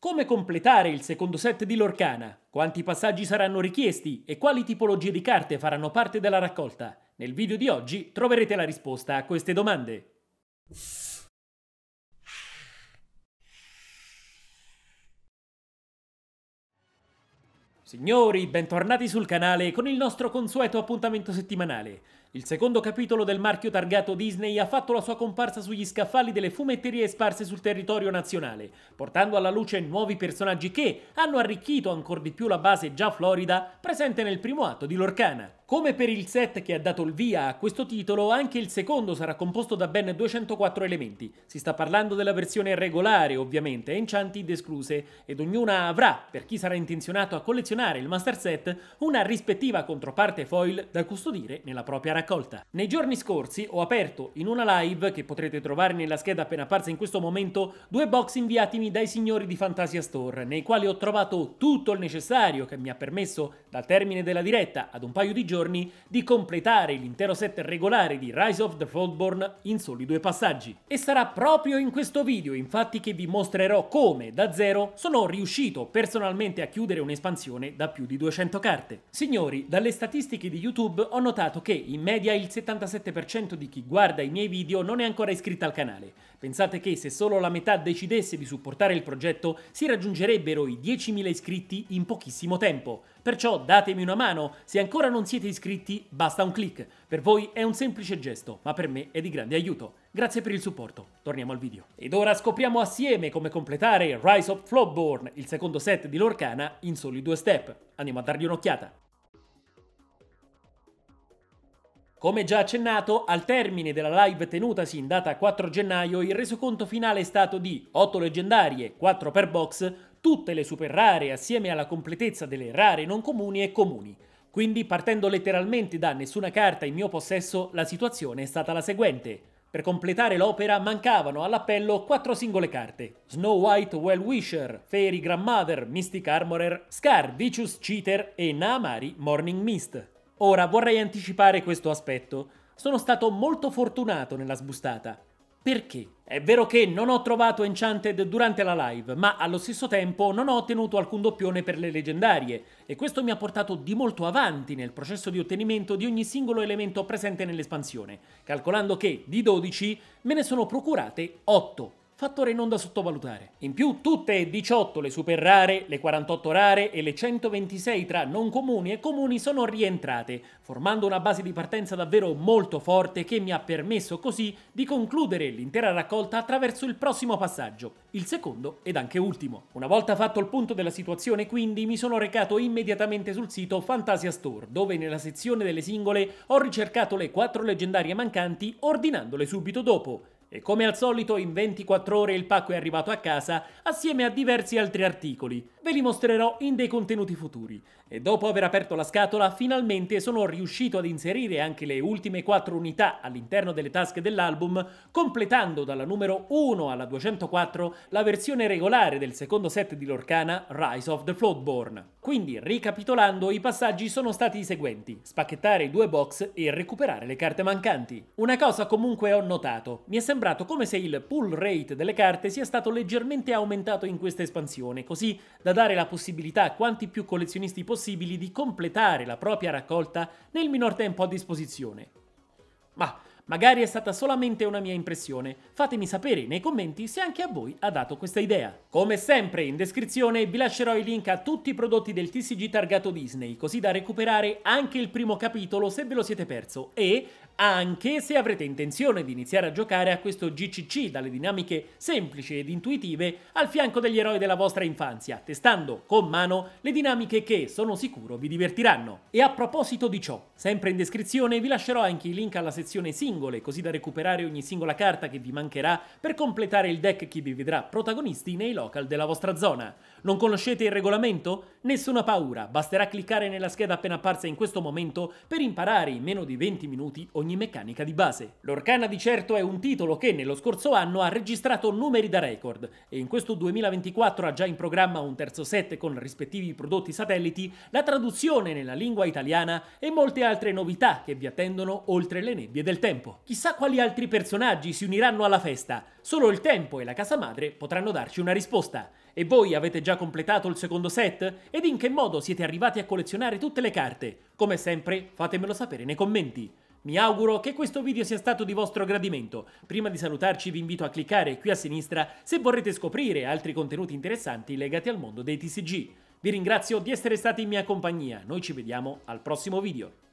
Come completare il secondo set di Lorcana? Quanti passaggi saranno richiesti e quali tipologie di carte faranno parte della raccolta? Nel video di oggi troverete la risposta a queste domande. Signori, bentornati sul canale con il nostro consueto appuntamento settimanale. Il secondo capitolo del marchio targato Disney ha fatto la sua comparsa sugli scaffali delle fumetterie sparse sul territorio nazionale, portando alla luce nuovi personaggi che hanno arricchito ancora di più la base già florida presente nel primo atto di Lorcana. Come per il set che ha dato il via a questo titolo, anche il secondo sarà composto da ben 204 elementi. Si sta parlando della versione regolare, ovviamente, Enchanted escluse, ed ognuna avrà, per chi sarà intenzionato a collezionare il master set, una rispettiva controparte foil da custodire nella propria raccolta raccolta. Nei giorni scorsi ho aperto in una live, che potrete trovare nella scheda appena apparsa in questo momento, due box inviatimi dai signori di Fantasia Store, nei quali ho trovato tutto il necessario che mi ha permesso, dal termine della diretta ad un paio di giorni, di completare l'intero set regolare di Rise of the Foldborn in soli due passaggi. E sarà proprio in questo video infatti che vi mostrerò come, da zero, sono riuscito personalmente a chiudere un'espansione da più di 200 carte. Signori, dalle statistiche di YouTube ho notato che in media il 77% di chi guarda i miei video non è ancora iscritto al canale. Pensate che se solo la metà decidesse di supportare il progetto si raggiungerebbero i 10.000 iscritti in pochissimo tempo. Perciò datemi una mano, se ancora non siete iscritti basta un clic. Per voi è un semplice gesto, ma per me è di grande aiuto. Grazie per il supporto, torniamo al video. Ed ora scopriamo assieme come completare Rise of Flowborn, il secondo set di Lorcana, in soli due step. Andiamo a dargli un'occhiata. Come già accennato, al termine della live tenutasi in data 4 gennaio, il resoconto finale è stato di 8 leggendarie, 4 per box, tutte le super rare assieme alla completezza delle rare non comuni e comuni. Quindi, partendo letteralmente da nessuna carta in mio possesso, la situazione è stata la seguente. Per completare l'opera mancavano all'appello 4 singole carte. Snow White Well Wisher, Fairy Grandmother, Mystic Armorer, Scar Vicious Cheater e Naamari Morning Mist. Ora vorrei anticipare questo aspetto. Sono stato molto fortunato nella sbustata. Perché? È vero che non ho trovato Enchanted durante la live, ma allo stesso tempo non ho ottenuto alcun doppione per le leggendarie, e questo mi ha portato di molto avanti nel processo di ottenimento di ogni singolo elemento presente nell'espansione, calcolando che, di 12, me ne sono procurate 8 fattore non da sottovalutare. In più, tutte e 18 le super rare, le 48 rare e le 126 tra non comuni e comuni sono rientrate, formando una base di partenza davvero molto forte che mi ha permesso così di concludere l'intera raccolta attraverso il prossimo passaggio, il secondo ed anche ultimo. Una volta fatto il punto della situazione, quindi, mi sono recato immediatamente sul sito Fantasia Store, dove nella sezione delle singole ho ricercato le 4 leggendarie mancanti ordinandole subito dopo, e come al solito in 24 ore il pacco è arrivato a casa assieme a diversi altri articoli, ve li mostrerò in dei contenuti futuri. E dopo aver aperto la scatola, finalmente sono riuscito ad inserire anche le ultime 4 unità all'interno delle tasche dell'album, completando dalla numero 1 alla 204 la versione regolare del secondo set di Lorcana, Rise of the Floodborn. Quindi, ricapitolando, i passaggi sono stati i seguenti, spacchettare i due box e recuperare le carte mancanti. Una cosa comunque ho notato, mi è sembrato come se il pull rate delle carte sia stato leggermente aumentato in questa espansione, così da dare la possibilità a quanti più collezionisti possibili di completare la propria raccolta nel minor tempo a disposizione. Ma Magari è stata solamente una mia impressione. Fatemi sapere nei commenti se anche a voi ha dato questa idea. Come sempre in descrizione vi lascerò i link a tutti i prodotti del TCG targato Disney, così da recuperare anche il primo capitolo se ve lo siete perso e anche se avrete intenzione di iniziare a giocare a questo GCC dalle dinamiche semplici ed intuitive al fianco degli eroi della vostra infanzia, testando con mano le dinamiche che, sono sicuro, vi divertiranno. E a proposito di ciò, sempre in descrizione vi lascerò anche i link alla sezione singolo singole, così da recuperare ogni singola carta che vi mancherà per completare il deck che vi vedrà protagonisti nei local della vostra zona. Non conoscete il regolamento? Nessuna paura, basterà cliccare nella scheda appena apparsa in questo momento per imparare in meno di 20 minuti ogni meccanica di base. L'Orcana di certo è un titolo che nello scorso anno ha registrato numeri da record e in questo 2024 ha già in programma un terzo set con rispettivi prodotti satelliti, la traduzione nella lingua italiana e molte altre novità che vi attendono oltre le nebbie del tempo tempo. Chissà quali altri personaggi si uniranno alla festa. Solo il tempo e la casa madre potranno darci una risposta. E voi avete già completato il secondo set? Ed in che modo siete arrivati a collezionare tutte le carte? Come sempre fatemelo sapere nei commenti. Mi auguro che questo video sia stato di vostro gradimento. Prima di salutarci vi invito a cliccare qui a sinistra se vorrete scoprire altri contenuti interessanti legati al mondo dei TCG. Vi ringrazio di essere stati in mia compagnia, noi ci vediamo al prossimo video.